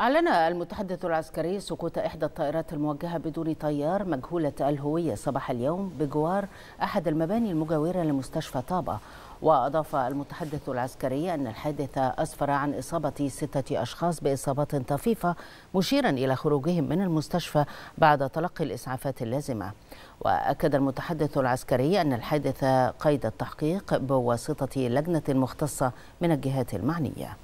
أعلن المتحدث العسكري سقوط إحدى الطائرات الموجهة بدون طيار مجهولة الهوية صباح اليوم بجوار أحد المباني المجاورة لمستشفى طابة وأضاف المتحدث العسكري أن الحادث أسفر عن إصابة ستة أشخاص بإصابات طفيفة مشيرا إلى خروجهم من المستشفى بعد تلقي الإسعافات اللازمة وأكد المتحدث العسكري أن الحادث قيد التحقيق بواسطة لجنة مختصة من الجهات المعنية